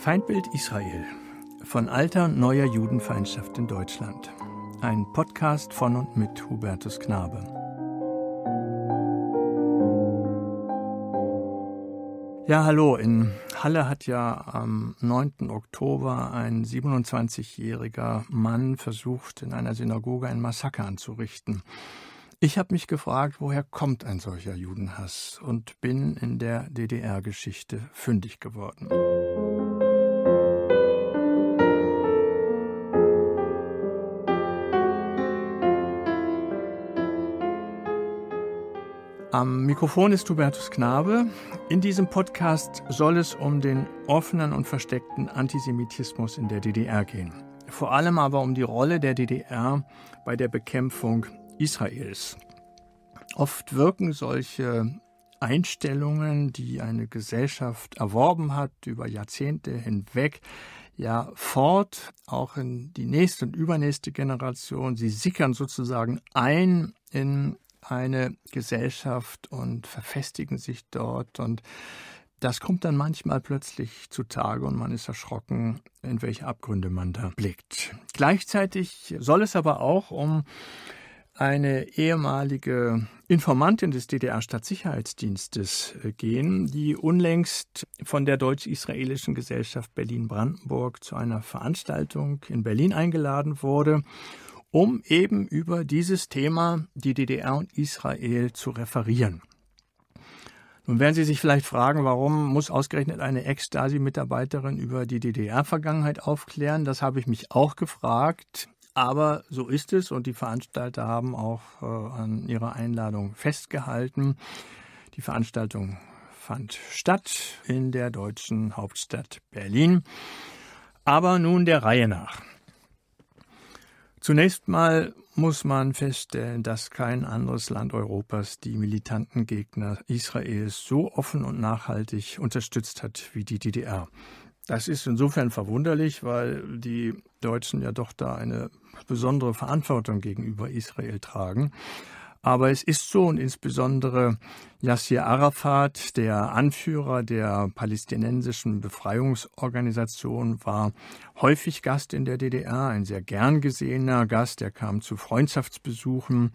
Feindbild Israel. Von alter und neuer Judenfeindschaft in Deutschland. Ein Podcast von und mit Hubertus Knabe. Ja, hallo. In Halle hat ja am 9. Oktober ein 27-jähriger Mann versucht, in einer Synagoge ein Massaker anzurichten. Ich habe mich gefragt, woher kommt ein solcher Judenhass und bin in der DDR-Geschichte fündig geworden. Am Mikrofon ist Hubertus Knabe. In diesem Podcast soll es um den offenen und versteckten Antisemitismus in der DDR gehen. Vor allem aber um die Rolle der DDR bei der Bekämpfung Israels. Oft wirken solche Einstellungen, die eine Gesellschaft erworben hat, über Jahrzehnte hinweg, ja fort, auch in die nächste und übernächste Generation. Sie sickern sozusagen ein in eine Gesellschaft und verfestigen sich dort und das kommt dann manchmal plötzlich zutage und man ist erschrocken, in welche Abgründe man da blickt. Gleichzeitig soll es aber auch um eine ehemalige Informantin des DDR-Staatssicherheitsdienstes äh, gehen, die unlängst von der deutsch-israelischen Gesellschaft Berlin-Brandenburg zu einer Veranstaltung in Berlin eingeladen wurde um eben über dieses Thema die DDR und Israel zu referieren. Nun werden Sie sich vielleicht fragen, warum muss ausgerechnet eine Ex-Stasi-Mitarbeiterin über die DDR-Vergangenheit aufklären? Das habe ich mich auch gefragt. Aber so ist es und die Veranstalter haben auch äh, an ihrer Einladung festgehalten. Die Veranstaltung fand statt in der deutschen Hauptstadt Berlin. Aber nun der Reihe nach. Zunächst mal muss man feststellen, dass kein anderes Land Europas die militanten Gegner Israels so offen und nachhaltig unterstützt hat wie die DDR. Das ist insofern verwunderlich, weil die Deutschen ja doch da eine besondere Verantwortung gegenüber Israel tragen. Aber es ist so und insbesondere Yassir Arafat, der Anführer der palästinensischen Befreiungsorganisation, war häufig Gast in der DDR, ein sehr gern gesehener Gast. Er kam zu Freundschaftsbesuchen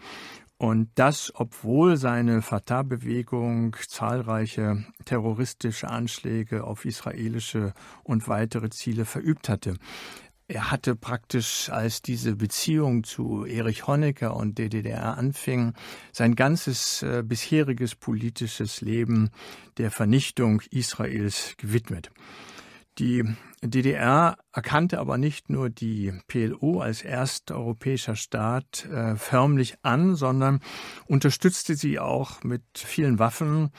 und das, obwohl seine Fatah-Bewegung zahlreiche terroristische Anschläge auf israelische und weitere Ziele verübt hatte. Er hatte praktisch, als diese Beziehung zu Erich Honecker und der DDR anfing, sein ganzes äh, bisheriges politisches Leben der Vernichtung Israels gewidmet. Die DDR erkannte aber nicht nur die PLO als ersteuropäischer Staat äh, förmlich an, sondern unterstützte sie auch mit vielen Waffen,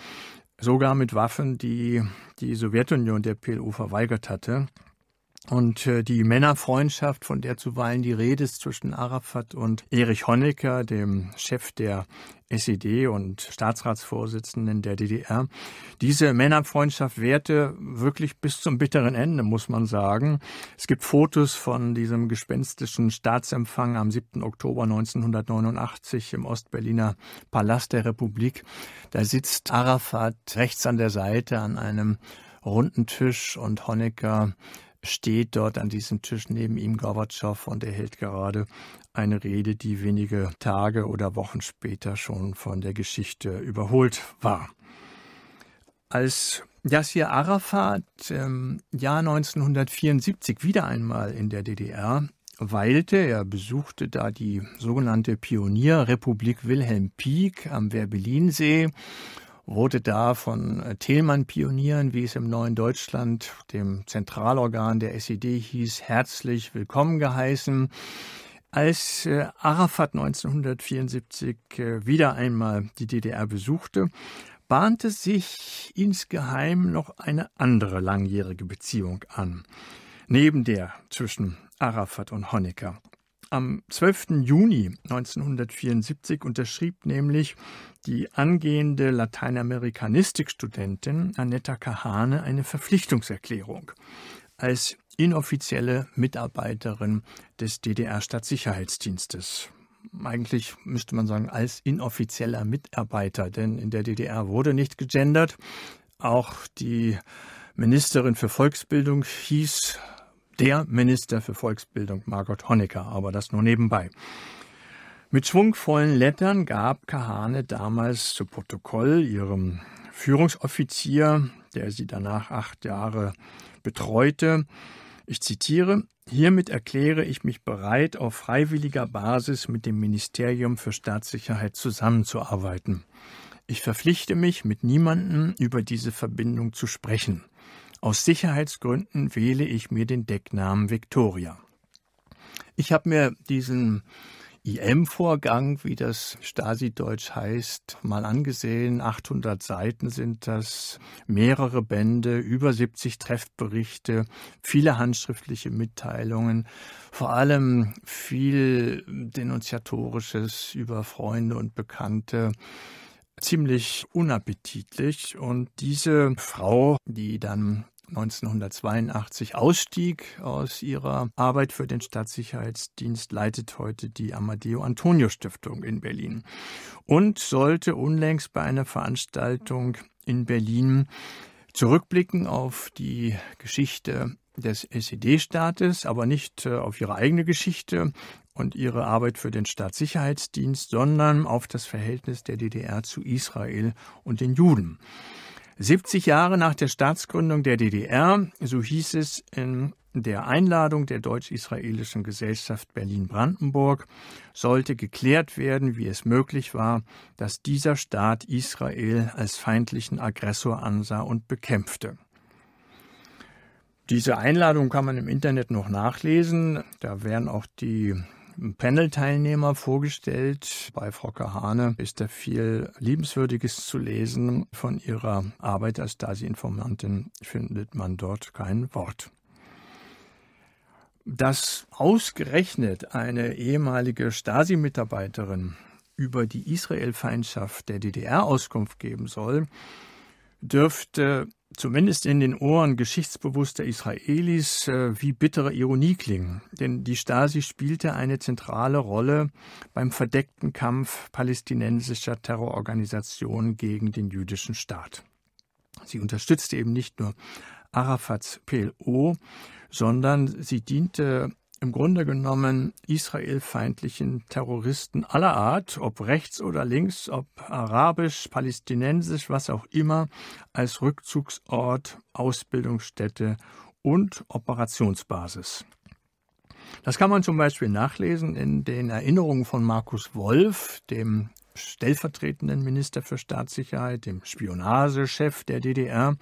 sogar mit Waffen, die die Sowjetunion der PLO verweigert hatte. Und äh, die Männerfreundschaft, von der zuweilen die Rede ist zwischen Arafat und Erich Honecker, dem Chef der SED und Staatsratsvorsitzenden der DDR. Diese Männerfreundschaft währte wirklich bis zum bitteren Ende, muss man sagen. Es gibt Fotos von diesem gespenstischen Staatsempfang am 7. Oktober 1989 im Ostberliner Palast der Republik. Da sitzt Arafat rechts an der Seite an einem runden Tisch und Honecker steht dort an diesem Tisch neben ihm Gorbatschow und er hält gerade eine Rede, die wenige Tage oder Wochen später schon von der Geschichte überholt war. Als Yassir Arafat im Jahr 1974 wieder einmal in der DDR weilte, er besuchte da die sogenannte Pionierrepublik Wilhelm Pieck am Werbelinsee wurde da von äh, thelmann pionieren wie es im neuen Deutschland, dem Zentralorgan der SED hieß, herzlich willkommen geheißen. Als äh, Arafat 1974 äh, wieder einmal die DDR besuchte, bahnte sich insgeheim noch eine andere langjährige Beziehung an. Neben der zwischen Arafat und Honecker. Am 12. Juni 1974 unterschrieb nämlich die angehende Lateinamerikanistikstudentin Annetta Kahane eine Verpflichtungserklärung als inoffizielle Mitarbeiterin des DDR-Stadtsicherheitsdienstes. Eigentlich müsste man sagen, als inoffizieller Mitarbeiter, denn in der DDR wurde nicht gegendert. Auch die Ministerin für Volksbildung hieß der Minister für Volksbildung Margot Honecker, aber das nur nebenbei. Mit schwungvollen Lettern gab Kahane damals zu Protokoll ihrem Führungsoffizier, der sie danach acht Jahre betreute, ich zitiere, hiermit erkläre ich mich bereit, auf freiwilliger Basis mit dem Ministerium für Staatssicherheit zusammenzuarbeiten. Ich verpflichte mich, mit niemandem über diese Verbindung zu sprechen. Aus Sicherheitsgründen wähle ich mir den Decknamen Victoria. Ich habe mir diesen IM-Vorgang, wie das Stasi-Deutsch heißt, mal angesehen. 800 Seiten sind das, mehrere Bände, über 70 Treffberichte, viele handschriftliche Mitteilungen, vor allem viel Denunziatorisches über Freunde und Bekannte ziemlich unappetitlich. Und diese Frau, die dann 1982 ausstieg aus ihrer Arbeit für den Staatssicherheitsdienst, leitet heute die Amadeo Antonio Stiftung in Berlin und sollte unlängst bei einer Veranstaltung in Berlin zurückblicken auf die Geschichte des SED-Staates, aber nicht äh, auf ihre eigene Geschichte und ihre Arbeit für den Staatssicherheitsdienst, sondern auf das Verhältnis der DDR zu Israel und den Juden. 70 Jahre nach der Staatsgründung der DDR, so hieß es in der Einladung der deutsch-israelischen Gesellschaft Berlin-Brandenburg, sollte geklärt werden, wie es möglich war, dass dieser Staat Israel als feindlichen Aggressor ansah und bekämpfte. Diese Einladung kann man im Internet noch nachlesen. Da werden auch die Panel-Teilnehmer vorgestellt. Bei Frau Kahane ist da viel Liebenswürdiges zu lesen. Von ihrer Arbeit als Stasi-Informantin findet man dort kein Wort. Dass ausgerechnet eine ehemalige Stasi-Mitarbeiterin über die Israel-Feindschaft der DDR Auskunft geben soll, dürfte zumindest in den Ohren geschichtsbewusster Israelis äh, wie bittere Ironie klingen. Denn die Stasi spielte eine zentrale Rolle beim verdeckten Kampf palästinensischer Terrororganisationen gegen den jüdischen Staat. Sie unterstützte eben nicht nur Arafats PLO, sondern sie diente im Grunde genommen israelfeindlichen Terroristen aller Art, ob rechts oder links, ob arabisch, palästinensisch, was auch immer, als Rückzugsort, Ausbildungsstätte und Operationsbasis. Das kann man zum Beispiel nachlesen in den Erinnerungen von Markus Wolf, dem stellvertretenden Minister für Staatssicherheit, dem Spionagechef der DDR,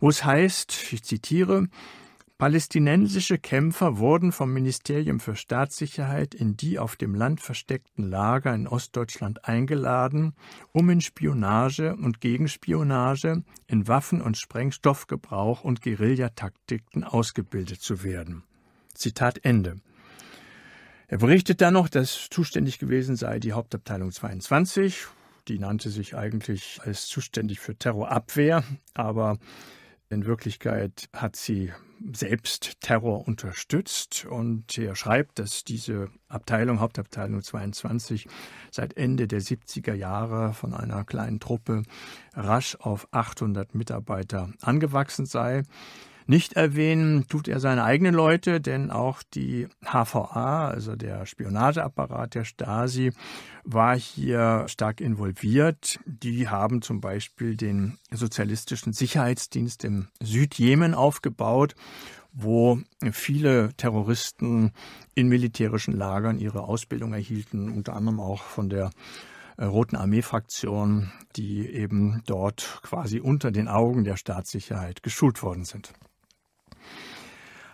wo es heißt, ich zitiere, Palästinensische Kämpfer wurden vom Ministerium für Staatssicherheit in die auf dem Land versteckten Lager in Ostdeutschland eingeladen, um in Spionage und Gegenspionage, in Waffen- und Sprengstoffgebrauch und Guerillataktiken ausgebildet zu werden. Zitat Ende. Er berichtet dann noch, dass zuständig gewesen sei die Hauptabteilung 22, die nannte sich eigentlich als zuständig für Terrorabwehr, aber in Wirklichkeit hat sie selbst Terror unterstützt und er schreibt, dass diese Abteilung, Hauptabteilung 22, seit Ende der 70er Jahre von einer kleinen Truppe rasch auf 800 Mitarbeiter angewachsen sei. Nicht erwähnen tut er seine eigenen Leute, denn auch die HVA, also der Spionageapparat der Stasi, war hier stark involviert. Die haben zum Beispiel den sozialistischen Sicherheitsdienst im Südjemen aufgebaut wo viele Terroristen in militärischen Lagern ihre Ausbildung erhielten, unter anderem auch von der äh, Roten Armee-Fraktion, die eben dort quasi unter den Augen der Staatssicherheit geschult worden sind.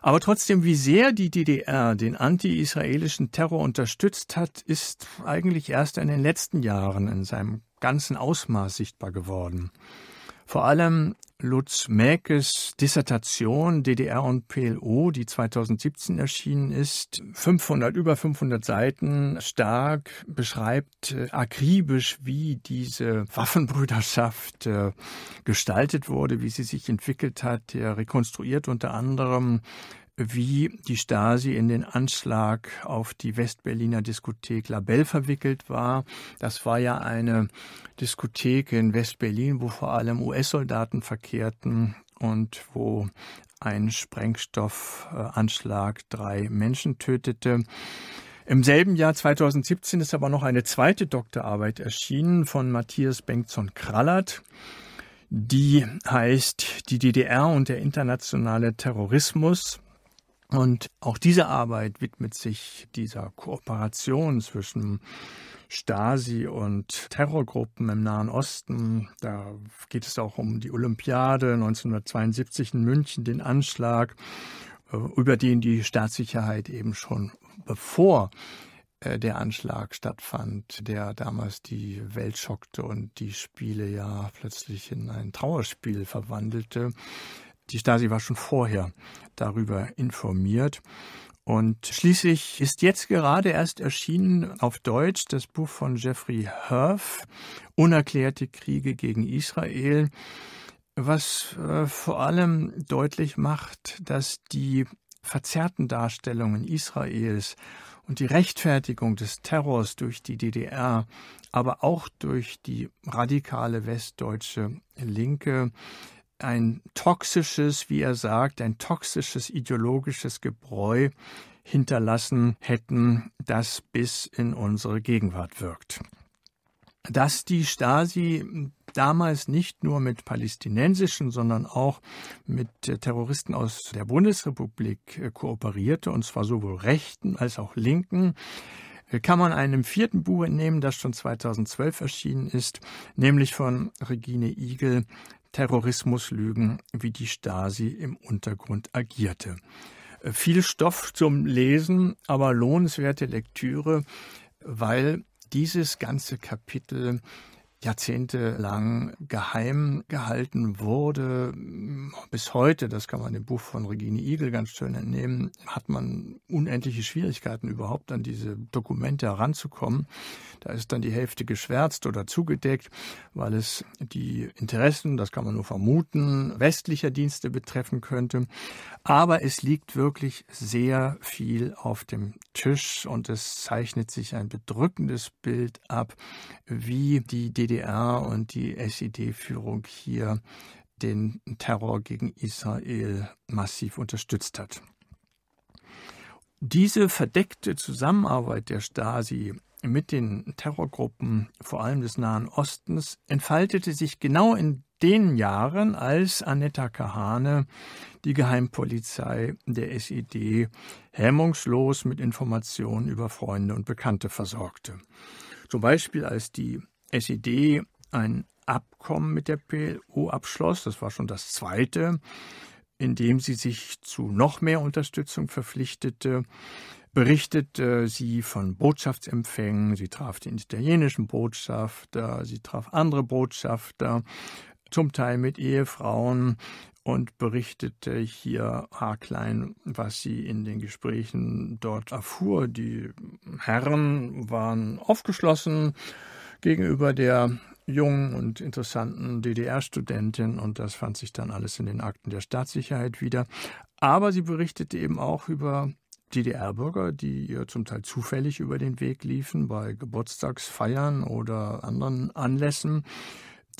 Aber trotzdem, wie sehr die DDR den anti-israelischen Terror unterstützt hat, ist eigentlich erst in den letzten Jahren in seinem ganzen Ausmaß sichtbar geworden. Vor allem Lutz Mäkes Dissertation DDR und PLO, die 2017 erschienen ist, 500, über 500 Seiten stark, beschreibt äh, akribisch, wie diese Waffenbrüderschaft äh, gestaltet wurde, wie sie sich entwickelt hat. Er rekonstruiert unter anderem wie die Stasi in den Anschlag auf die Westberliner Diskothek Labelle verwickelt war. Das war ja eine Diskothek in Westberlin, wo vor allem US-Soldaten verkehrten und wo ein Sprengstoffanschlag drei Menschen tötete. Im selben Jahr 2017 ist aber noch eine zweite Doktorarbeit erschienen von Matthias Bengtson-Krallert. Die heißt Die DDR und der internationale Terrorismus und auch diese Arbeit widmet sich dieser Kooperation zwischen Stasi und Terrorgruppen im Nahen Osten. Da geht es auch um die Olympiade 1972 in München, den Anschlag, äh, über den die Staatssicherheit eben schon bevor äh, der Anschlag stattfand, der damals die Welt schockte und die Spiele ja plötzlich in ein Trauerspiel verwandelte die Stasi war schon vorher darüber informiert. Und schließlich ist jetzt gerade erst erschienen auf Deutsch das Buch von Jeffrey Herf, Unerklärte Kriege gegen Israel, was äh, vor allem deutlich macht, dass die verzerrten Darstellungen Israels und die Rechtfertigung des Terrors durch die DDR, aber auch durch die radikale westdeutsche Linke ein toxisches, wie er sagt, ein toxisches ideologisches Gebräu hinterlassen hätten, das bis in unsere Gegenwart wirkt. Dass die Stasi damals nicht nur mit palästinensischen, sondern auch mit Terroristen aus der Bundesrepublik äh, kooperierte, und zwar sowohl rechten als auch linken, äh, kann man einem vierten Buch entnehmen, das schon 2012 erschienen ist, nämlich von Regine Igel, Terrorismuslügen, wie die Stasi im Untergrund agierte. Äh, viel Stoff zum Lesen, aber lohnenswerte Lektüre, weil dieses ganze Kapitel jahrzehntelang geheim gehalten wurde. Bis heute, das kann man dem Buch von Regine Igel ganz schön entnehmen, hat man unendliche Schwierigkeiten überhaupt an diese Dokumente heranzukommen. Da ist dann die Hälfte geschwärzt oder zugedeckt, weil es die Interessen, das kann man nur vermuten, westlicher Dienste betreffen könnte. Aber es liegt wirklich sehr viel auf dem Tisch und es zeichnet sich ein bedrückendes Bild ab, wie die DDR DDR und die SED-Führung hier den Terror gegen Israel massiv unterstützt hat. Diese verdeckte Zusammenarbeit der Stasi mit den Terrorgruppen, vor allem des Nahen Ostens, entfaltete sich genau in den Jahren, als Annetta Kahane die Geheimpolizei der SED hemmungslos mit Informationen über Freunde und Bekannte versorgte. Zum Beispiel als die SED ein Abkommen mit der PLO abschloss, das war schon das zweite, in dem sie sich zu noch mehr Unterstützung verpflichtete, berichtete sie von Botschaftsempfängen, sie traf den italienischen Botschafter, sie traf andere Botschafter, zum Teil mit Ehefrauen und berichtete hier haarklein, was sie in den Gesprächen dort erfuhr. Die Herren waren aufgeschlossen, gegenüber der jungen und interessanten DDR-Studentin und das fand sich dann alles in den Akten der Staatssicherheit wieder. Aber sie berichtete eben auch über DDR-Bürger, die ihr zum Teil zufällig über den Weg liefen, bei Geburtstagsfeiern oder anderen Anlässen,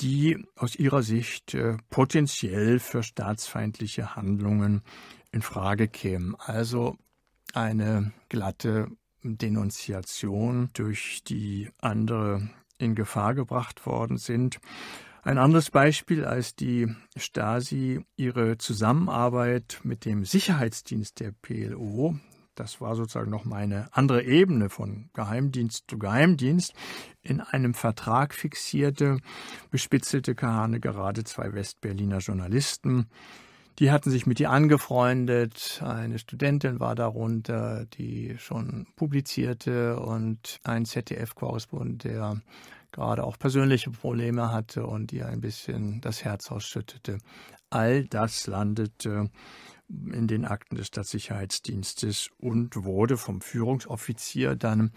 die aus ihrer Sicht äh, potenziell für staatsfeindliche Handlungen in Frage kämen. Also eine glatte Denunziation durch die andere in Gefahr gebracht worden sind. Ein anderes Beispiel, als die Stasi ihre Zusammenarbeit mit dem Sicherheitsdienst der PLO, das war sozusagen noch mal eine andere Ebene von Geheimdienst zu Geheimdienst, in einem Vertrag fixierte, bespitzelte Kahane gerade zwei Westberliner Journalisten, die hatten sich mit ihr angefreundet. Eine Studentin war darunter, die schon publizierte und ein ZDF-Korrespondent, der gerade auch persönliche Probleme hatte und ihr ein bisschen das Herz ausschüttete. All das landete in den Akten des Stadtsicherheitsdienstes und wurde vom Führungsoffizier dann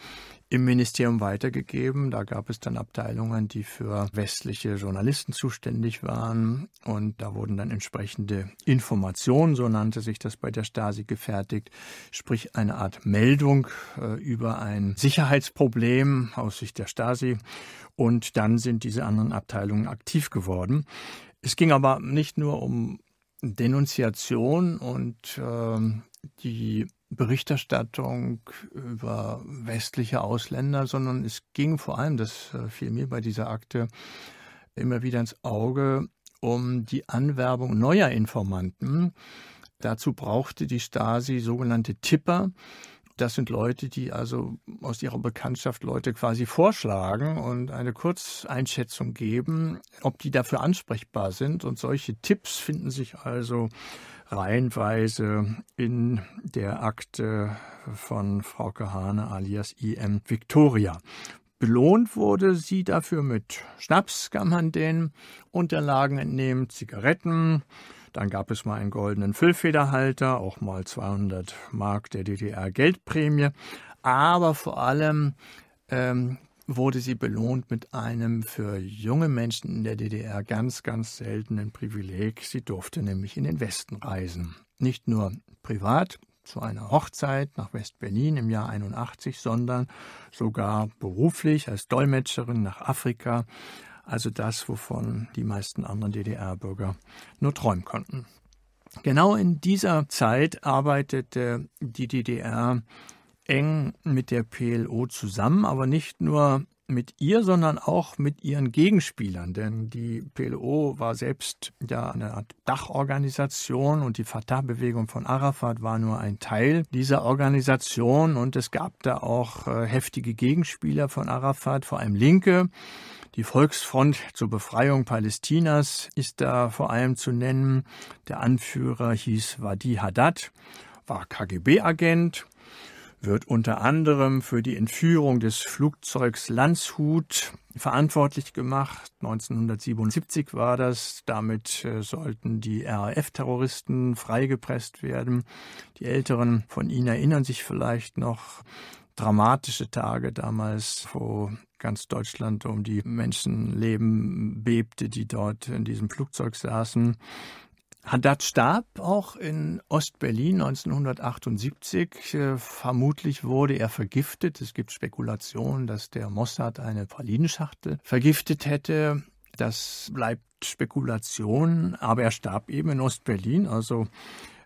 im Ministerium weitergegeben. Da gab es dann Abteilungen, die für westliche Journalisten zuständig waren und da wurden dann entsprechende Informationen, so nannte sich das bei der Stasi, gefertigt, sprich eine Art Meldung äh, über ein Sicherheitsproblem aus Sicht der Stasi und dann sind diese anderen Abteilungen aktiv geworden. Es ging aber nicht nur um Denunziation und äh, die Berichterstattung über westliche Ausländer, sondern es ging vor allem, das äh, fiel mir bei dieser Akte immer wieder ins Auge, um die Anwerbung neuer Informanten. Dazu brauchte die Stasi sogenannte Tipper, das sind Leute, die also aus ihrer Bekanntschaft Leute quasi vorschlagen und eine Kurzeinschätzung geben, ob die dafür ansprechbar sind. Und solche Tipps finden sich also reihenweise in der Akte von Frau Kahane alias IM Victoria. Belohnt wurde sie dafür mit Schnaps, kann man den Unterlagen entnehmen, Zigaretten, dann gab es mal einen goldenen Füllfederhalter, auch mal 200 Mark der DDR Geldprämie. Aber vor allem ähm, wurde sie belohnt mit einem für junge Menschen in der DDR ganz, ganz seltenen Privileg. Sie durfte nämlich in den Westen reisen. Nicht nur privat zu einer Hochzeit nach West-Berlin im Jahr 81, sondern sogar beruflich als Dolmetscherin nach Afrika also das, wovon die meisten anderen DDR-Bürger nur träumen konnten. Genau in dieser Zeit arbeitete die DDR eng mit der PLO zusammen, aber nicht nur mit ihr, sondern auch mit ihren Gegenspielern, denn die PLO war selbst ja eine Art Dachorganisation und die Fatah-Bewegung von Arafat war nur ein Teil dieser Organisation und es gab da auch äh, heftige Gegenspieler von Arafat, vor allem Linke, die Volksfront zur Befreiung Palästinas ist da vor allem zu nennen. Der Anführer hieß Wadi Haddad, war KGB-Agent, wird unter anderem für die Entführung des Flugzeugs Landshut verantwortlich gemacht. 1977 war das. Damit äh, sollten die RAF-Terroristen freigepresst werden. Die Älteren von Ihnen erinnern sich vielleicht noch, dramatische Tage damals, wo ganz Deutschland um die Menschenleben bebte, die dort in diesem Flugzeug saßen. Haddad starb auch in Ostberlin 1978. Äh, vermutlich wurde er vergiftet. Es gibt Spekulationen, dass der Mossad eine Pralinenschachtel vergiftet hätte. Das bleibt Spekulation, aber er starb eben in Ostberlin, also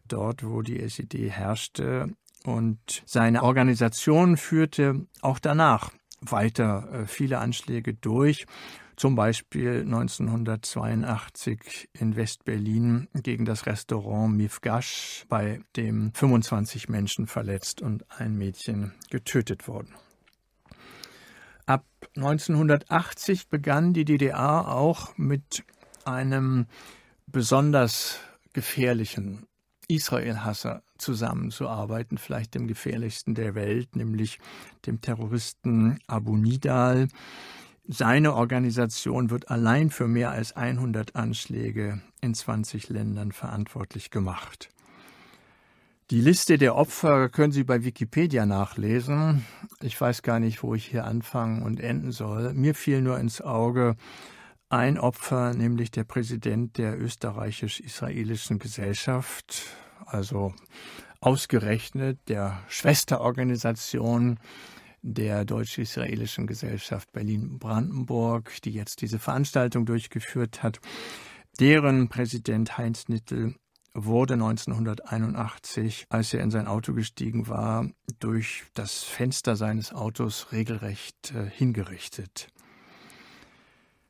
dort, wo die SED herrschte. Und seine Organisation führte auch danach weiter äh, viele Anschläge durch, zum Beispiel 1982 in Westberlin gegen das Restaurant Mifgash, bei dem 25 Menschen verletzt und ein Mädchen getötet wurden. Ab 1980 begann die DDR auch mit einem besonders gefährlichen Israel-Hasser zusammenzuarbeiten, vielleicht dem gefährlichsten der Welt, nämlich dem Terroristen Abu Nidal. Seine Organisation wird allein für mehr als 100 Anschläge in 20 Ländern verantwortlich gemacht. Die Liste der Opfer können Sie bei Wikipedia nachlesen. Ich weiß gar nicht, wo ich hier anfangen und enden soll. Mir fiel nur ins Auge, ein Opfer, nämlich der Präsident der österreichisch-israelischen Gesellschaft, also ausgerechnet der Schwesterorganisation der Deutsch-Israelischen Gesellschaft Berlin-Brandenburg, die jetzt diese Veranstaltung durchgeführt hat. Deren Präsident Heinz Nittel wurde 1981, als er in sein Auto gestiegen war, durch das Fenster seines Autos regelrecht äh, hingerichtet.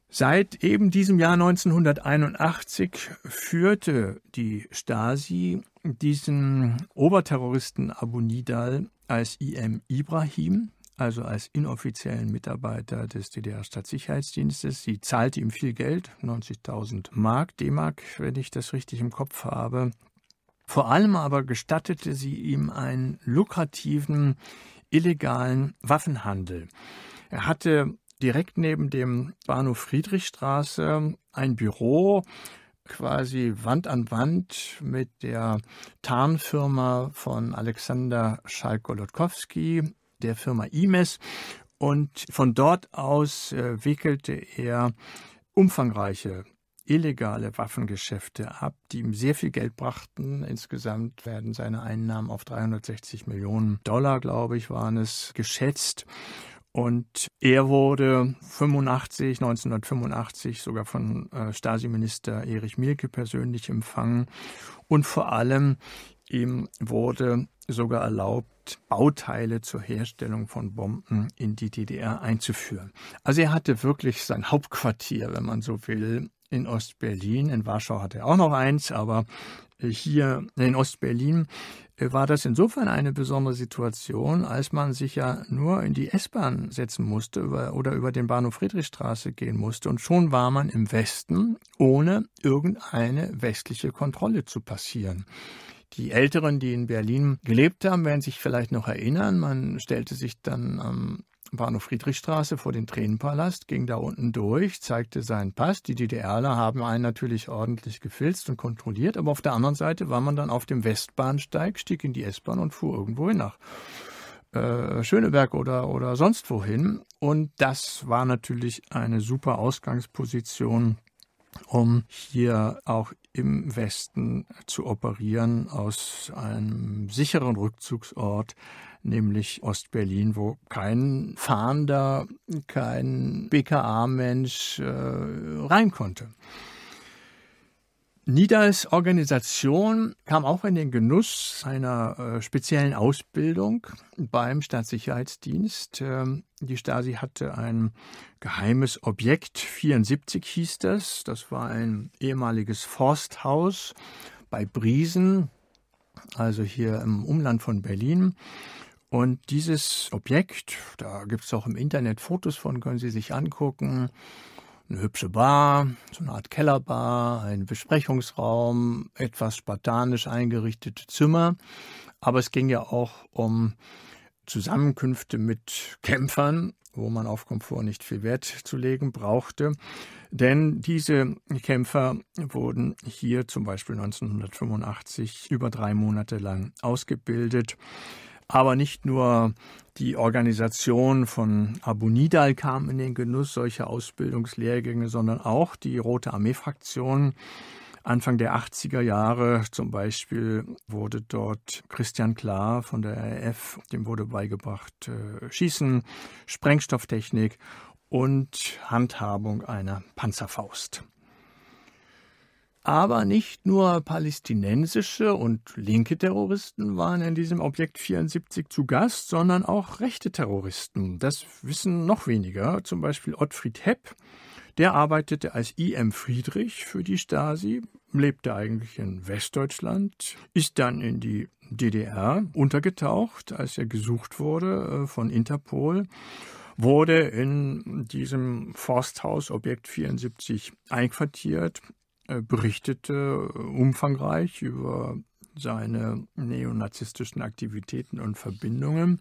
Seit eben diesem Jahr 1981 führte die Stasi diesen Oberterroristen Abu Nidal als IM Ibrahim, also als inoffiziellen Mitarbeiter des DDR-Staatssicherheitsdienstes. Sie zahlte ihm viel Geld, 90.000 Mark, D-Mark, wenn ich das richtig im Kopf habe. Vor allem aber gestattete sie ihm einen lukrativen, illegalen Waffenhandel. Er hatte direkt neben dem Bahnhof Friedrichstraße ein Büro, quasi Wand an Wand mit der Tarnfirma von Alexander schalk lotkowski der Firma IMES. Und von dort aus äh, wickelte er umfangreiche illegale Waffengeschäfte ab, die ihm sehr viel Geld brachten. Insgesamt werden seine Einnahmen auf 360 Millionen Dollar, glaube ich, waren es, geschätzt. Und er wurde 85, 1985 sogar von äh, Stasi-Minister Erich Mielke persönlich empfangen. Und vor allem ihm wurde sogar erlaubt, Bauteile zur Herstellung von Bomben in die DDR einzuführen. Also er hatte wirklich sein Hauptquartier, wenn man so will, in Ostberlin. In Warschau hatte er auch noch eins, aber hier in Ostberlin war das insofern eine besondere Situation, als man sich ja nur in die S-Bahn setzen musste oder über den Bahnhof Friedrichstraße gehen musste und schon war man im Westen, ohne irgendeine westliche Kontrolle zu passieren. Die Älteren, die in Berlin gelebt haben, werden sich vielleicht noch erinnern. Man stellte sich dann am Bahnhof Friedrichstraße vor den Tränenpalast, ging da unten durch, zeigte seinen Pass. Die DDRler haben einen natürlich ordentlich gefilzt und kontrolliert, aber auf der anderen Seite war man dann auf dem Westbahnsteig, stieg in die S-Bahn und fuhr irgendwo hin nach äh, Schöneberg oder, oder sonst wohin. Und das war natürlich eine super Ausgangsposition, um hier auch im Westen zu operieren aus einem sicheren Rückzugsort nämlich Ostberlin, wo kein Fahnder, kein BKA-Mensch äh, rein konnte. Nidals Organisation kam auch in den Genuss einer äh, speziellen Ausbildung beim Staatssicherheitsdienst. Ähm, die Stasi hatte ein geheimes Objekt, 74 hieß das. Das war ein ehemaliges Forsthaus bei Briesen, also hier im Umland von Berlin. Und dieses Objekt, da gibt es auch im Internet Fotos von, können Sie sich angucken. Eine hübsche Bar, so eine Art Kellerbar, ein Besprechungsraum, etwas spartanisch eingerichtete Zimmer. Aber es ging ja auch um Zusammenkünfte mit Kämpfern, wo man auf Komfort nicht viel Wert zu legen brauchte. Denn diese Kämpfer wurden hier zum Beispiel 1985 über drei Monate lang ausgebildet. Aber nicht nur die Organisation von Abu Nidal kam in den Genuss solcher Ausbildungslehrgänge, sondern auch die Rote Armee-Fraktion. Anfang der 80er Jahre zum Beispiel wurde dort Christian Klar von der RAF, dem wurde beigebracht äh, Schießen, Sprengstofftechnik und Handhabung einer Panzerfaust. Aber nicht nur palästinensische und linke Terroristen waren in diesem Objekt 74 zu Gast, sondern auch rechte Terroristen. Das wissen noch weniger, zum Beispiel Ottfried Hepp. Der arbeitete als I.M. Friedrich für die Stasi, lebte eigentlich in Westdeutschland, ist dann in die DDR untergetaucht, als er gesucht wurde äh, von Interpol wurde in diesem Forsthaus Objekt 74 einquartiert, äh, berichtete äh, umfangreich über seine neonazistischen Aktivitäten und Verbindungen.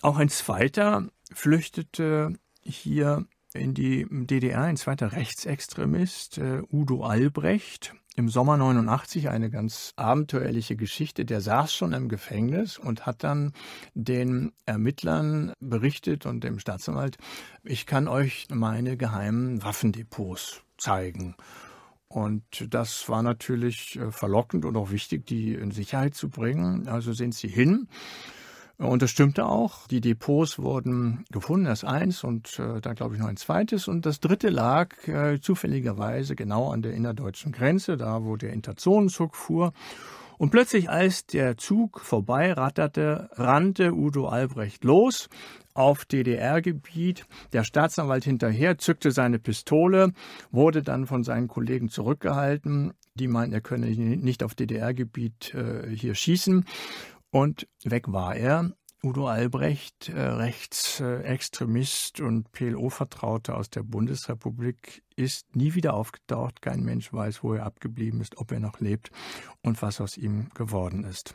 Auch ein zweiter flüchtete hier in die DDR, ein zweiter Rechtsextremist, äh, Udo Albrecht. Im Sommer 89 eine ganz abenteuerliche Geschichte. Der saß schon im Gefängnis und hat dann den Ermittlern berichtet und dem Staatsanwalt, ich kann euch meine geheimen Waffendepots zeigen. Und das war natürlich äh, verlockend und auch wichtig, die in Sicherheit zu bringen. Also sind sie hin. Und das stimmte auch. Die Depots wurden gefunden, das eins und äh, dann glaube ich noch ein zweites. Und das dritte lag äh, zufälligerweise genau an der innerdeutschen Grenze, da wo der Interzonenzug fuhr. Und plötzlich, als der Zug vorbei ratterte, rannte Udo Albrecht los, auf DDR-Gebiet. Der Staatsanwalt hinterher zückte seine Pistole, wurde dann von seinen Kollegen zurückgehalten. Die meinten, er könne nicht auf DDR-Gebiet äh, hier schießen. Und weg war er. Udo Albrecht, äh, Rechtsextremist und PLO-Vertrauter aus der Bundesrepublik, ist nie wieder aufgetaucht. Kein Mensch weiß, wo er abgeblieben ist, ob er noch lebt und was aus ihm geworden ist.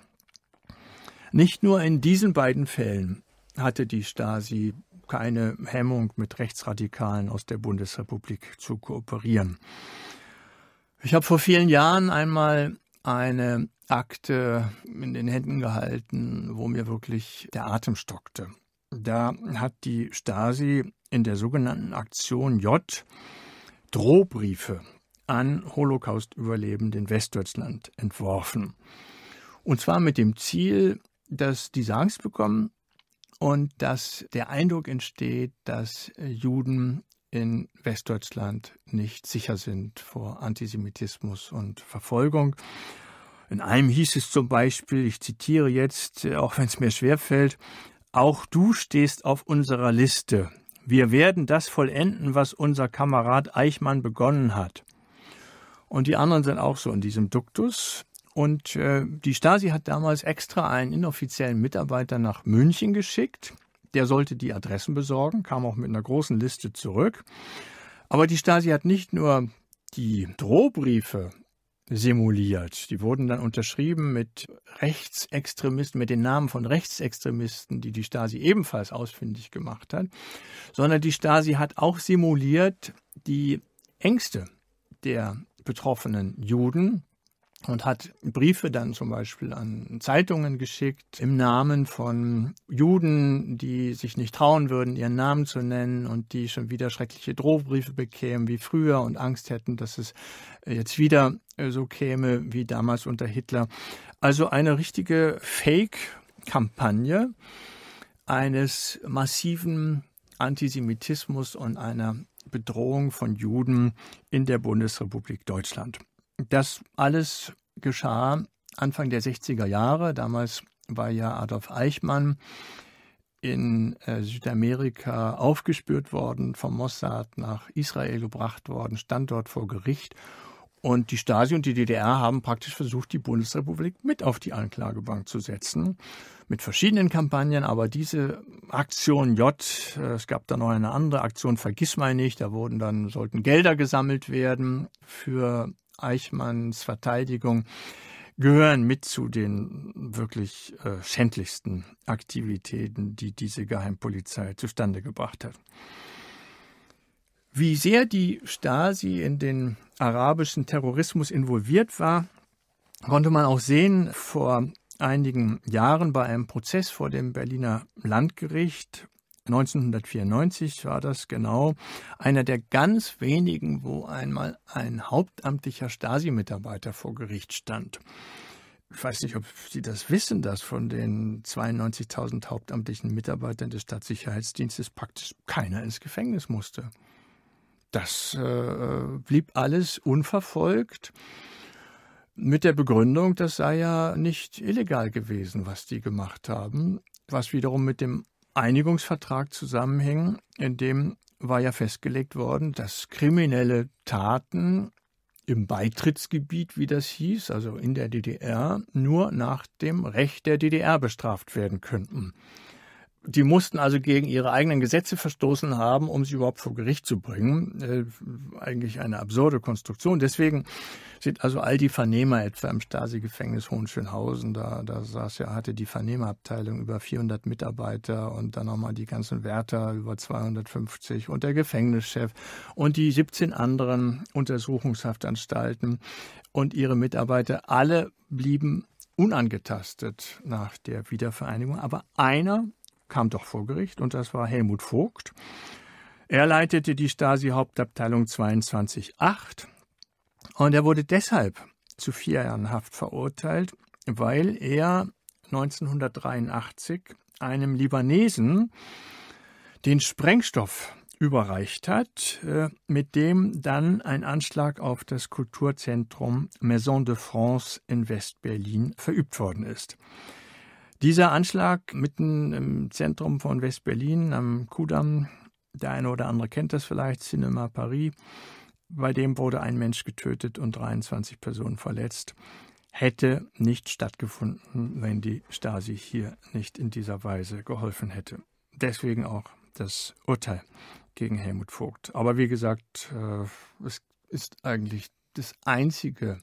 Nicht nur in diesen beiden Fällen hatte die Stasi keine Hemmung, mit Rechtsradikalen aus der Bundesrepublik zu kooperieren. Ich habe vor vielen Jahren einmal eine Akte in den Händen gehalten, wo mir wirklich der Atem stockte. Da hat die Stasi in der sogenannten Aktion J Drohbriefe an Holocaust-Überlebende in Westdeutschland entworfen. Und zwar mit dem Ziel, dass die Angst bekommen, und dass der Eindruck entsteht, dass äh, Juden in Westdeutschland nicht sicher sind vor Antisemitismus und Verfolgung. In einem hieß es zum Beispiel, ich zitiere jetzt, äh, auch wenn es mir schwerfällt, auch du stehst auf unserer Liste. Wir werden das vollenden, was unser Kamerad Eichmann begonnen hat. Und die anderen sind auch so in diesem Duktus. Und äh, die Stasi hat damals extra einen inoffiziellen Mitarbeiter nach München geschickt. Der sollte die Adressen besorgen, kam auch mit einer großen Liste zurück. Aber die Stasi hat nicht nur die Drohbriefe simuliert. Die wurden dann unterschrieben mit Rechtsextremisten, mit den Namen von Rechtsextremisten, die die Stasi ebenfalls ausfindig gemacht hat, sondern die Stasi hat auch simuliert die Ängste der betroffenen Juden und hat Briefe dann zum Beispiel an Zeitungen geschickt im Namen von Juden, die sich nicht trauen würden, ihren Namen zu nennen und die schon wieder schreckliche Drohbriefe bekämen wie früher und Angst hätten, dass es äh, jetzt wieder äh, so käme wie damals unter Hitler. Also eine richtige Fake-Kampagne eines massiven Antisemitismus und einer Bedrohung von Juden in der Bundesrepublik Deutschland. Das alles geschah Anfang der 60er Jahre. Damals war ja Adolf Eichmann in äh, Südamerika aufgespürt worden, vom Mossad nach Israel gebracht worden, stand dort vor Gericht. Und die Stasi und die DDR haben praktisch versucht, die Bundesrepublik mit auf die Anklagebank zu setzen. Mit verschiedenen Kampagnen, aber diese Aktion J, äh, es gab da noch eine andere Aktion, vergiss mal nicht, da wurden dann, sollten Gelder gesammelt werden für Eichmanns Verteidigung gehören mit zu den wirklich äh, schändlichsten Aktivitäten, die diese Geheimpolizei zustande gebracht hat. Wie sehr die Stasi in den arabischen Terrorismus involviert war, konnte man auch sehen vor einigen Jahren bei einem Prozess vor dem Berliner Landgericht 1994 war das genau einer der ganz wenigen, wo einmal ein hauptamtlicher Stasi-Mitarbeiter vor Gericht stand. Ich weiß nicht, ob Sie das wissen, dass von den 92.000 hauptamtlichen Mitarbeitern des Staatssicherheitsdienstes praktisch keiner ins Gefängnis musste. Das äh, blieb alles unverfolgt mit der Begründung, das sei ja nicht illegal gewesen, was die gemacht haben, was wiederum mit dem Einigungsvertrag zusammenhängen, in dem war ja festgelegt worden, dass kriminelle Taten im Beitrittsgebiet, wie das hieß, also in der DDR, nur nach dem Recht der DDR bestraft werden könnten. Die mussten also gegen ihre eigenen Gesetze verstoßen haben, um sie überhaupt vor Gericht zu bringen. Äh, eigentlich eine absurde Konstruktion. Deswegen sind also all die Vernehmer etwa im Stasi-Gefängnis Hohenschönhausen, da, da saß ja, hatte die Vernehmerabteilung über 400 Mitarbeiter und dann nochmal die ganzen Wärter über 250 und der Gefängnischef und die 17 anderen Untersuchungshaftanstalten und ihre Mitarbeiter alle blieben unangetastet nach der Wiedervereinigung. Aber einer kam doch vor Gericht und das war Helmut Vogt. Er leitete die Stasi-Hauptabteilung 22.8 und er wurde deshalb zu vier Jahren Haft verurteilt, weil er 1983 einem Libanesen den Sprengstoff überreicht hat, äh, mit dem dann ein Anschlag auf das Kulturzentrum Maison de France in West-Berlin verübt worden ist. Dieser Anschlag mitten im Zentrum von West-Berlin am Kudamm, der eine oder andere kennt das vielleicht, Cinema Paris, bei dem wurde ein Mensch getötet und 23 Personen verletzt, hätte nicht stattgefunden, wenn die Stasi hier nicht in dieser Weise geholfen hätte. Deswegen auch das Urteil gegen Helmut Vogt. Aber wie gesagt, äh, es ist eigentlich das Einzige,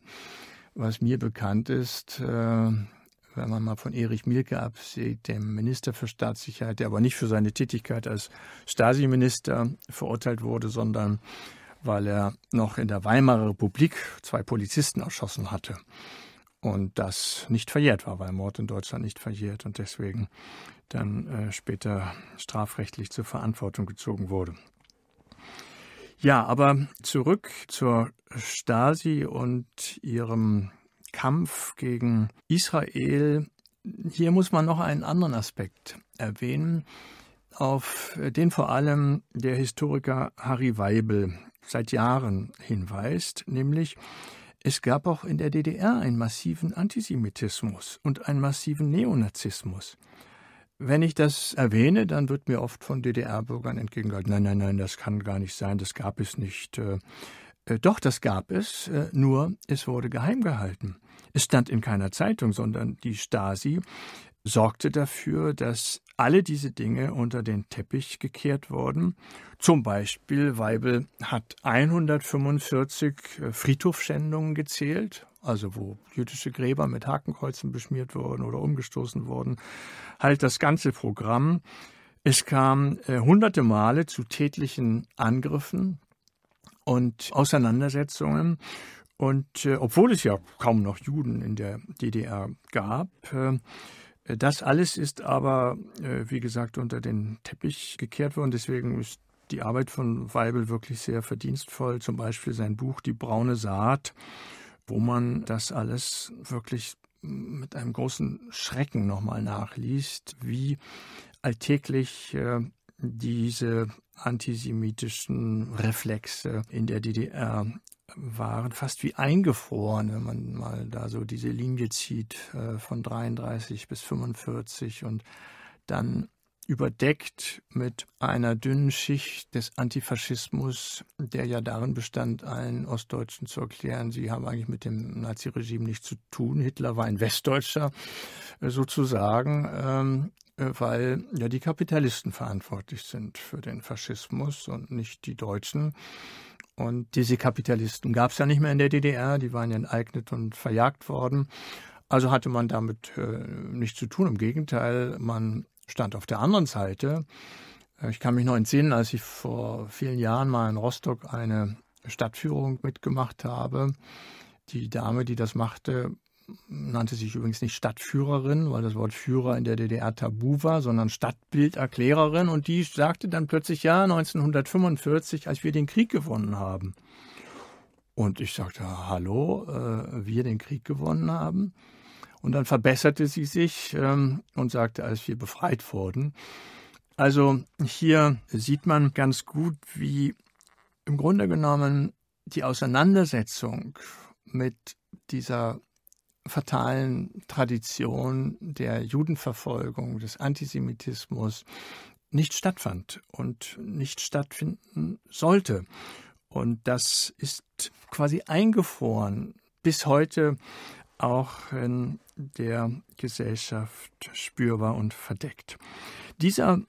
was mir bekannt ist, äh, wenn man mal von Erich Mielke absieht, dem Minister für Staatssicherheit, der aber nicht für seine Tätigkeit als Stasi-Minister verurteilt wurde, sondern weil er noch in der Weimarer Republik zwei Polizisten erschossen hatte. Und das nicht verjährt war, weil Mord in Deutschland nicht verjährt und deswegen dann äh, später strafrechtlich zur Verantwortung gezogen wurde. Ja, aber zurück zur Stasi und ihrem Kampf gegen Israel, hier muss man noch einen anderen Aspekt erwähnen, auf äh, den vor allem der Historiker Harry Weibel seit Jahren hinweist, nämlich es gab auch in der DDR einen massiven Antisemitismus und einen massiven Neonazismus. Wenn ich das erwähne, dann wird mir oft von DDR-Bürgern entgegengehalten, nein, nein, nein, das kann gar nicht sein, das gab es nicht. Äh, äh, doch, das gab es, äh, nur es wurde geheim gehalten. Es stand in keiner Zeitung, sondern die Stasi sorgte dafür, dass alle diese Dinge unter den Teppich gekehrt wurden. Zum Beispiel Weibel hat 145 äh, Friedhofschändungen gezählt, also wo jüdische Gräber mit Hakenkreuzen beschmiert wurden oder umgestoßen wurden. Halt das ganze Programm. Es kam äh, hunderte Male zu tätlichen Angriffen und Auseinandersetzungen. Und äh, obwohl es ja kaum noch Juden in der DDR gab, äh, das alles ist aber, äh, wie gesagt, unter den Teppich gekehrt worden. Deswegen ist die Arbeit von Weibel wirklich sehr verdienstvoll. Zum Beispiel sein Buch Die braune Saat, wo man das alles wirklich mit einem großen Schrecken nochmal nachliest, wie alltäglich äh, diese antisemitischen Reflexe in der DDR waren fast wie eingefroren, wenn man mal da so diese Linie zieht äh, von 33 bis 45 und dann überdeckt mit einer dünnen Schicht des Antifaschismus, der ja darin bestand, allen Ostdeutschen zu erklären, sie haben eigentlich mit dem Naziregime nichts zu tun. Hitler war ein Westdeutscher äh, sozusagen. Ähm, äh, weil ja die Kapitalisten verantwortlich sind für den Faschismus und nicht die Deutschen. Und diese Kapitalisten gab es ja nicht mehr in der DDR, die waren ja enteignet und verjagt worden. Also hatte man damit äh, nichts zu tun. Im Gegenteil, man stand auf der anderen Seite. Äh, ich kann mich noch entsinnen, als ich vor vielen Jahren mal in Rostock eine Stadtführung mitgemacht habe. Die Dame, die das machte, nannte sich übrigens nicht Stadtführerin, weil das Wort Führer in der DDR tabu war, sondern Stadtbilderklärerin. Und die sagte dann plötzlich, ja, 1945, als wir den Krieg gewonnen haben. Und ich sagte, hallo, äh, wir den Krieg gewonnen haben. Und dann verbesserte sie sich ähm, und sagte, als wir befreit wurden. Also hier sieht man ganz gut, wie im Grunde genommen die Auseinandersetzung mit dieser fatalen Tradition der Judenverfolgung, des Antisemitismus nicht stattfand und nicht stattfinden sollte. Und das ist quasi eingefroren bis heute auch in der Gesellschaft spürbar und verdeckt. Dieser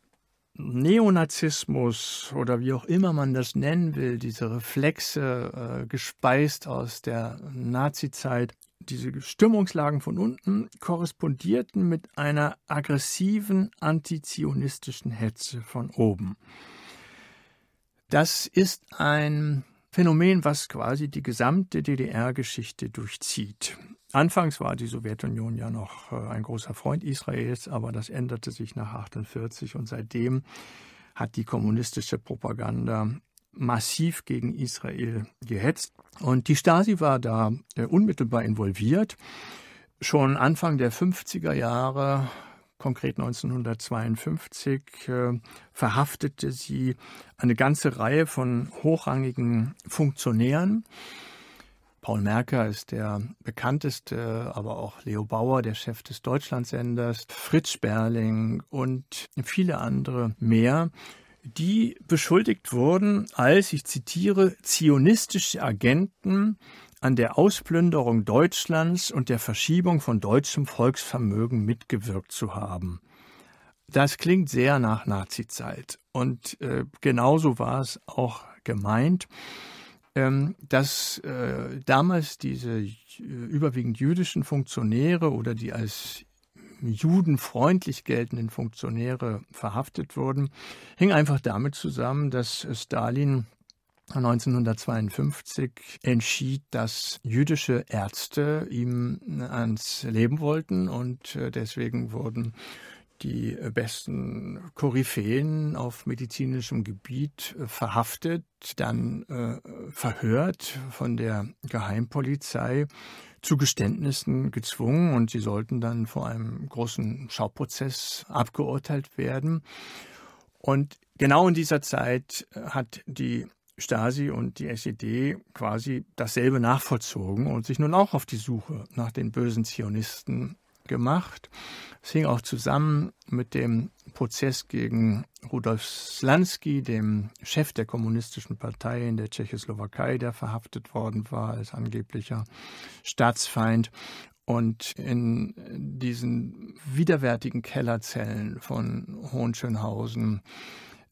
Neonazismus oder wie auch immer man das nennen will, diese Reflexe, äh, gespeist aus der Nazizeit, diese Stimmungslagen von unten korrespondierten mit einer aggressiven antizionistischen Hetze von oben. Das ist ein Phänomen, was quasi die gesamte DDR-Geschichte durchzieht. Anfangs war die Sowjetunion ja noch äh, ein großer Freund Israels, aber das änderte sich nach 1948 und seitdem hat die kommunistische Propaganda massiv gegen Israel gehetzt. Und die Stasi war da äh, unmittelbar involviert. Schon Anfang der 50er Jahre, konkret 1952, äh, verhaftete sie eine ganze Reihe von hochrangigen Funktionären. Paul Merker ist der bekannteste, aber auch Leo Bauer, der Chef des Deutschlandsenders, Fritz Sperling und viele andere mehr die beschuldigt wurden als, ich zitiere, zionistische Agenten an der Ausplünderung Deutschlands und der Verschiebung von deutschem Volksvermögen mitgewirkt zu haben. Das klingt sehr nach Nazizeit und äh, genauso war es auch gemeint ähm, dass äh, damals diese äh, überwiegend jüdischen Funktionäre oder die als judenfreundlich geltenden Funktionäre verhaftet wurden, hing einfach damit zusammen, dass Stalin 1952 entschied, dass jüdische Ärzte ihm ans Leben wollten und äh, deswegen wurden die besten Koryphäen auf medizinischem Gebiet äh, verhaftet, dann äh, verhört von der Geheimpolizei zu Geständnissen gezwungen und sie sollten dann vor einem großen Schauprozess abgeurteilt werden. Und genau in dieser Zeit äh, hat die Stasi und die SED quasi dasselbe nachvollzogen und sich nun auch auf die Suche nach den bösen Zionisten gemacht. Es hing auch zusammen mit dem Prozess gegen Rudolf Slansky, dem Chef der kommunistischen Partei in der Tschechoslowakei, der verhaftet worden war als angeblicher Staatsfeind. Und in diesen widerwärtigen Kellerzellen von Hohenschönhausen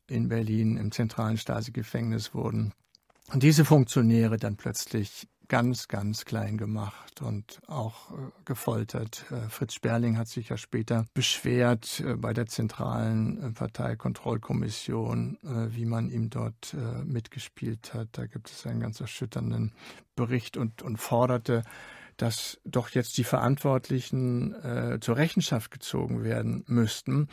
in Berlin im zentralen Stasi-Gefängnis wurden diese Funktionäre dann plötzlich ganz, ganz klein gemacht und auch äh, gefoltert. Äh, Fritz Sperling hat sich ja später beschwert äh, bei der zentralen Parteikontrollkommission, wie man ihm dort mitgespielt hat. Da gibt es einen ganz erschütternden Bericht und, und forderte, dass doch jetzt die Verantwortlichen äh, zur Rechenschaft gezogen werden müssten.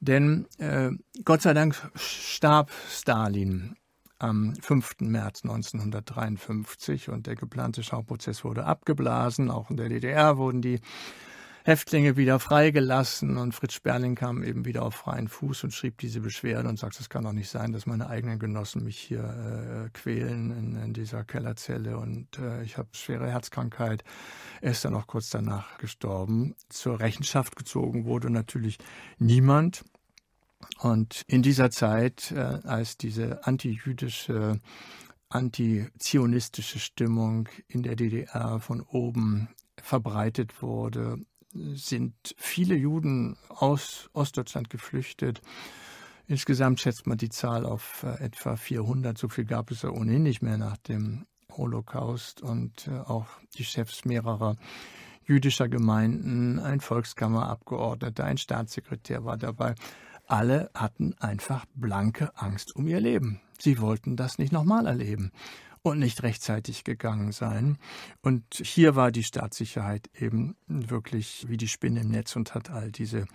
Denn äh, Gott sei Dank starb Stalin am 5. März 1953 und der geplante Schauprozess wurde abgeblasen. Auch in der DDR wurden die Häftlinge wieder freigelassen und Fritz Sperling kam eben wieder auf freien Fuß und schrieb diese Beschwerden und sagt, es kann doch nicht sein, dass meine eigenen Genossen mich hier äh, quälen in, in, dieser Kellerzelle und äh, ich habe schwere Herzkrankheit. Er ist dann auch kurz danach gestorben. Zur Rechenschaft gezogen wurde natürlich niemand. Und in dieser Zeit, äh, als diese antijüdische, antizionistische Stimmung in der DDR von oben verbreitet wurde, sind viele Juden aus Ostdeutschland geflüchtet. Insgesamt schätzt man die Zahl auf äh, etwa 400. So viel gab es ja ohnehin nicht mehr nach dem Holocaust und äh, auch die Chefs mehrerer jüdischer Gemeinden, ein Volkskammerabgeordneter, ein Staatssekretär war dabei alle hatten einfach blanke Angst um ihr Leben. Sie wollten das nicht nochmal erleben und nicht rechtzeitig gegangen sein. Und hier war die Staatssicherheit eben wirklich wie die Spinne im Netz und hat all diese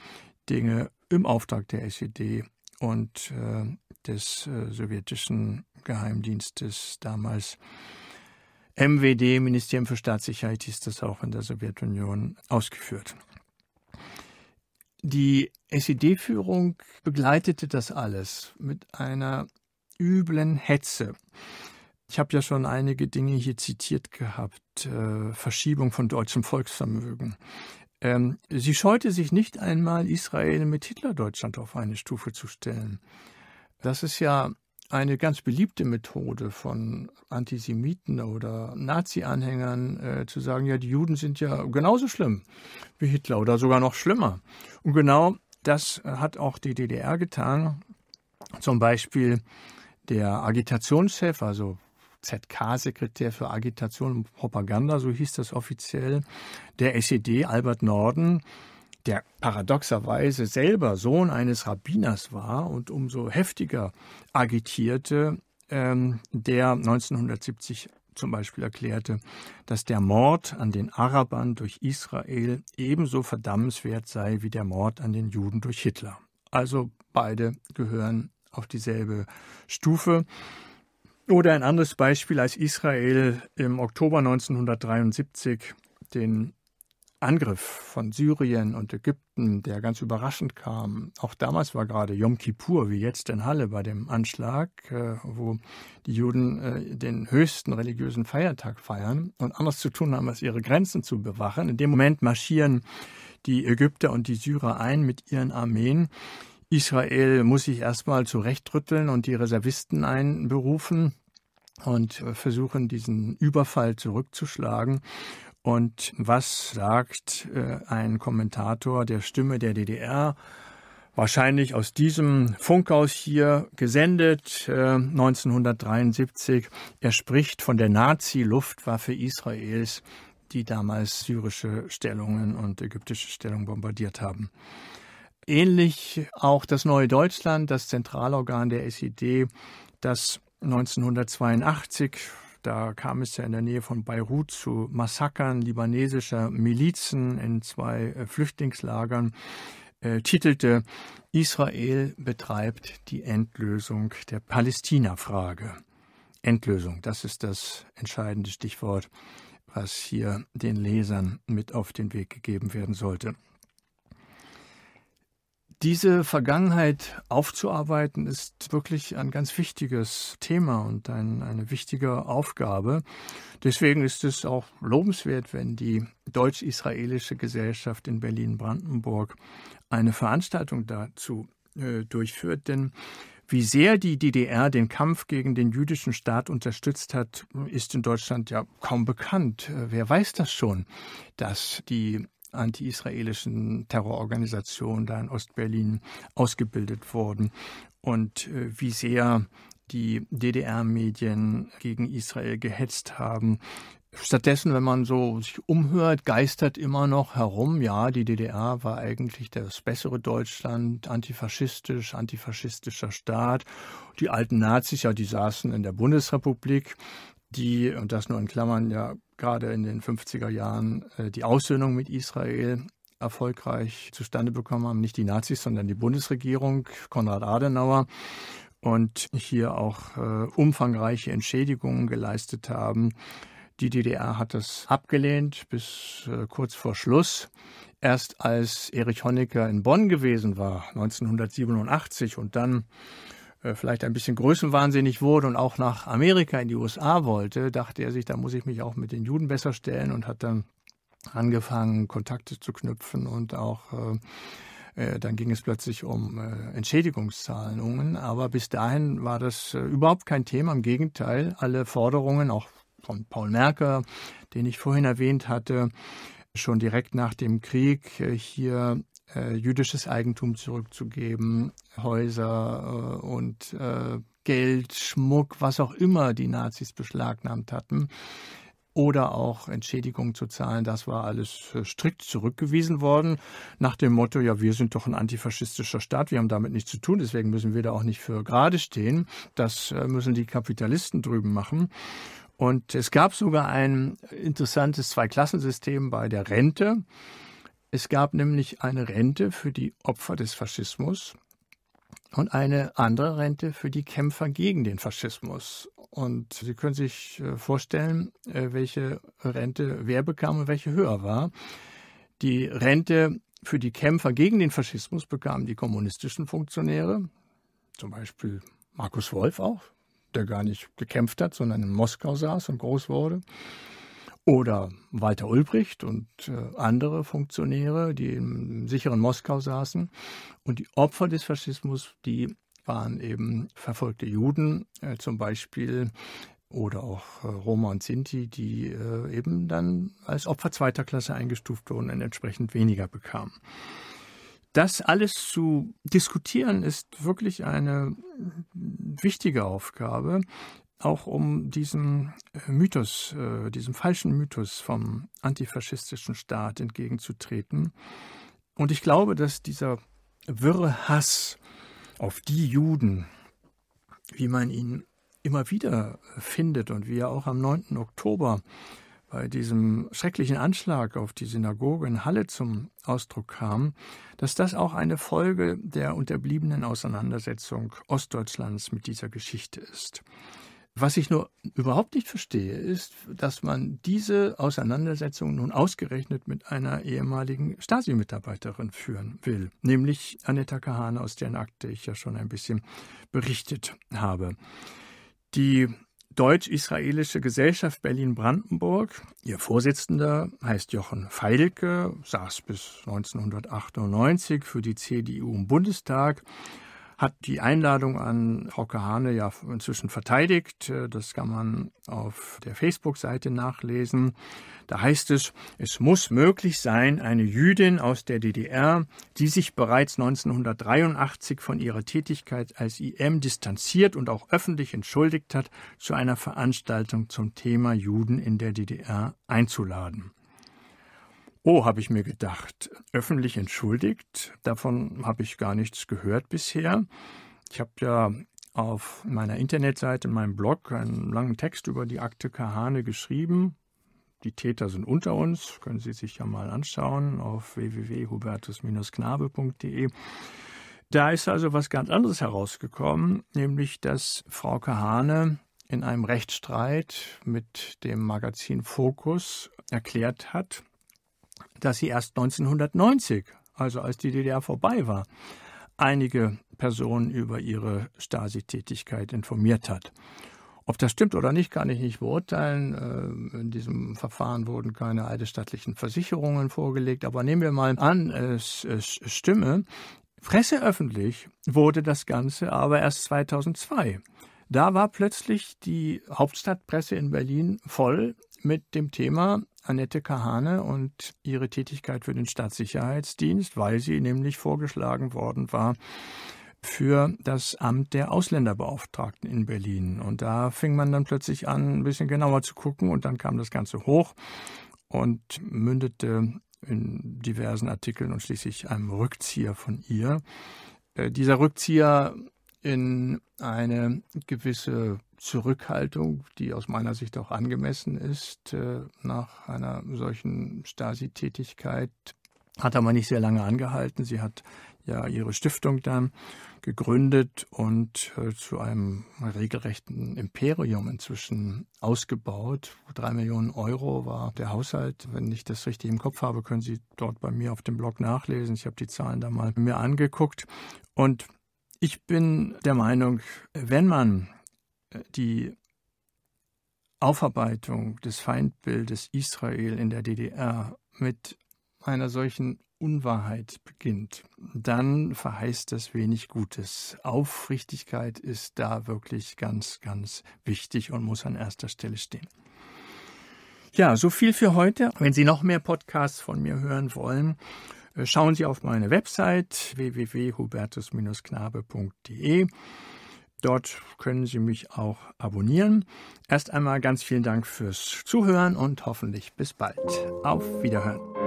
Dinge im Auftrag der SED und äh, des äh, sowjetischen Geheimdienstes damals MWD, Ministerium für Staatssicherheit hieß das auch in der Sowjetunion, ausgeführt. Die SED-Führung begleitete das alles mit einer üblen Hetze. Ich habe ja schon einige Dinge hier zitiert gehabt. Äh, Verschiebung von deutschem Volksvermögen. Ähm, sie scheute sich nicht einmal, Israel mit Hitler-Deutschland auf eine Stufe zu stellen. Das ist ja eine ganz beliebte Methode von Antisemiten oder Nazi-Anhängern äh, zu sagen, ja, die Juden sind ja genauso schlimm wie Hitler oder sogar noch schlimmer. Und genau das hat auch die DDR getan. Zum Beispiel der Agitationschef, also ZK-Sekretär für Agitation und Propaganda, so hieß das offiziell, der SED, Albert Norden, der paradoxerweise selber Sohn eines Rabbiners war und umso heftiger agitierte, ähm, der 1970 zum Beispiel erklärte, dass der Mord an den Arabern durch Israel ebenso verdammenswert sei wie der Mord an den Juden durch Hitler. Also beide gehören auf dieselbe Stufe. Oder ein anderes Beispiel, als Israel im Oktober 1973 den Angriff von Syrien und Ägypten, der ganz überraschend kam. Auch damals war gerade Yom Kippur, wie jetzt in Halle bei dem Anschlag, äh, wo die Juden äh, den höchsten religiösen Feiertag feiern und anders zu tun haben, als ihre Grenzen zu bewachen. In dem Moment marschieren die Ägypter und die Syrer ein mit ihren Armeen. Israel muss sich erstmal zurechtrütteln und die Reservisten einberufen und äh, versuchen, diesen Überfall zurückzuschlagen. Und was sagt äh, ein Kommentator der Stimme der DDR? Wahrscheinlich aus diesem Funkhaus hier gesendet 1973. Äh, er spricht von der Nazi-Luftwaffe Israels, die damals syrische Stellungen und ägyptische Stellungen bombardiert haben. Ähnlich auch das Neue Deutschland, das Zentralorgan der SED, das 1982 da kam es ja in der Nähe von Beirut zu Massakern libanesischer Milizen in zwei äh, Flüchtlingslagern. Äh, titelte Israel betreibt die Endlösung der Palästina-Frage. Endlösung, das ist das entscheidende Stichwort, was hier den Lesern mit auf den Weg gegeben werden sollte. Diese Vergangenheit aufzuarbeiten ist wirklich ein ganz wichtiges Thema und ein, eine wichtige Aufgabe. Deswegen ist es auch lobenswert, wenn die deutsch-israelische Gesellschaft in Berlin-Brandenburg eine Veranstaltung dazu äh, durchführt, denn wie sehr die DDR den Kampf gegen den jüdischen Staat unterstützt hat, ist in Deutschland ja kaum bekannt. Äh, wer weiß das schon, dass die anti-israelischen Terrororganisationen da in Ostberlin ausgebildet wurden und äh, wie sehr die DDR-Medien gegen Israel gehetzt haben. Stattdessen, wenn man so sich umhört, geistert immer noch herum, ja, die DDR war eigentlich das bessere Deutschland, antifaschistisch, antifaschistischer Staat. Die alten Nazis, ja, die saßen in der Bundesrepublik, die, und das nur in Klammern, ja gerade in den 50er Jahren äh, die Aussöhnung mit Israel erfolgreich zustande bekommen haben. Nicht die Nazis, sondern die Bundesregierung, Konrad Adenauer. Und hier auch äh, umfangreiche Entschädigungen geleistet haben. Die DDR hat das abgelehnt bis äh, kurz vor Schluss. Erst als Erich Honecker in Bonn gewesen war, 1987, und dann äh, vielleicht ein bisschen größenwahnsinnig wurde und auch nach Amerika in die USA wollte, dachte er sich, da muss ich mich auch mit den Juden besser stellen und hat dann angefangen, Kontakte zu knüpfen und auch äh, äh dann ging es plötzlich um äh, Entschädigungszahlungen. Aber bis dahin war das äh, überhaupt kein Thema. Im Gegenteil, alle Forderungen, auch von Paul Merker, den ich vorhin erwähnt hatte, schon direkt nach dem Krieg hier äh, jüdisches Eigentum zurückzugeben, Häuser äh, und äh, Geld, Schmuck, was auch immer die Nazis beschlagnahmt hatten oder auch Entschädigungen zu zahlen. Das war alles strikt zurückgewiesen worden, nach dem Motto, ja, wir sind doch ein antifaschistischer Staat, wir haben damit nichts zu tun, deswegen müssen wir da auch nicht für gerade stehen. Das müssen die Kapitalisten drüben machen. Und es gab sogar ein interessantes Zweiklassensystem bei der Rente. Es gab nämlich eine Rente für die Opfer des Faschismus und eine andere Rente für die Kämpfer gegen den Faschismus. Und Sie können sich äh, vorstellen, äh, welche Rente wer bekam und welche höher war. Die Rente für die Kämpfer gegen den Faschismus bekamen die kommunistischen Funktionäre, zum Beispiel Markus Wolf auch, der gar nicht gekämpft hat, sondern in Moskau saß und groß wurde. Oder Walter Ulbricht und äh, andere Funktionäre, die im sicheren Moskau saßen. Und die Opfer des Faschismus, die waren eben verfolgte Juden äh, zum Beispiel oder auch äh, Roma und Sinti, die eben dann als Opfer zweiter Klasse eingestuft wurden und entsprechend weniger bekamen. Das alles zu diskutieren ist wirklich eine wichtige Aufgabe, auch um diesem äh, Mythos, äh, diesem falschen Mythos vom antifaschistischen Staat entgegenzutreten. Und ich glaube, dass dieser wirre Hass auf die Juden, wie man ihn immer wieder findet und wie er auch am 9. Oktober bei diesem schrecklichen Anschlag auf die Synagoge in Halle zum Ausdruck kam, dass das auch eine Folge der unterbliebenen Auseinandersetzung Ostdeutschlands mit dieser Geschichte ist. Was ich nur überhaupt nicht verstehe, ist, dass man diese Auseinandersetzung nun ausgerechnet mit einer ehemaligen Stasi-Mitarbeiterin führen will, nämlich Annetta Kahane, aus deren Akte ich ja schon ein bisschen berichtet habe. Die Deutsch-Israelische Gesellschaft Berlin-Brandenburg. Ihr Vorsitzender heißt Jochen Feilke, saß bis 1998 für die CDU im Bundestag hat die Einladung an Frau Kahane ja inzwischen verteidigt. Äh, das kann man auf der Facebook-Seite nachlesen. Da heißt es, es muss möglich sein, eine Jüdin aus der DDR, die sich bereits 1983 von ihrer Tätigkeit als IM distanziert und auch öffentlich entschuldigt hat, zu einer Veranstaltung zum Thema Juden in der DDR einzuladen. Oh, habe ich mir gedacht, öffentlich entschuldigt, davon habe ich gar nichts gehört bisher. Ich habe ja auf meiner Internetseite, in meinem Blog, einen langen Text über die Akte Kahane geschrieben. Die Täter sind unter uns, können Sie sich ja mal anschauen auf www.hubertus-knabe.de. Da ist also was ganz anderes herausgekommen, nämlich dass Frau Kahane in einem Rechtsstreit mit dem Magazin Focus erklärt hat, dass sie erst 1990, also als die DDR vorbei war, einige Personen über ihre Stasi-Tätigkeit informiert hat. Ob das stimmt oder nicht, kann ich nicht beurteilen. Ähm, in diesem Verfahren wurden keine eidesstattlichen Versicherungen vorgelegt. Aber nehmen wir mal an, es, es stimme. Fresse öffentlich wurde das Ganze aber erst 2002. Da war plötzlich die Hauptstadtpresse in Berlin voll mit dem Thema Annette Kahane und ihre Tätigkeit für den Staatssicherheitsdienst, weil sie nämlich vorgeschlagen worden war, für das Amt der Ausländerbeauftragten in Berlin. Und da fing man dann plötzlich an, ein bisschen genauer zu gucken und dann kam das Ganze hoch und mündete in diversen Artikeln und schließlich einem Rückzieher von ihr. Äh, dieser Rückzieher in eine gewisse Zurückhaltung, die aus meiner Sicht auch angemessen ist, äh, nach einer solchen Stasi-Tätigkeit. Hat aber nicht sehr lange angehalten. Sie hat ja ihre Stiftung dann gegründet und äh, zu einem regelrechten Imperium inzwischen ausgebaut. Drei Millionen Euro war der Haushalt. Wenn ich das richtig im Kopf habe, können Sie dort bei mir auf dem Blog nachlesen. Ich habe die Zahlen da mal mir angeguckt. Und ich bin der Meinung, wenn man äh, die Aufarbeitung des Feindbildes Israel in der DDR mit einer solchen Unwahrheit beginnt, dann verheißt das wenig Gutes. Aufrichtigkeit ist da wirklich ganz, ganz wichtig und muss an erster Stelle stehen. Ja, so viel für heute. Wenn Sie noch mehr Podcasts von mir hören wollen, äh, schauen Sie auf meine Website www.hubertus-knabe.de. Dort können Sie mich auch abonnieren. Erst einmal ganz vielen Dank fürs Zuhören und hoffentlich bis bald. Auf Wiederhören.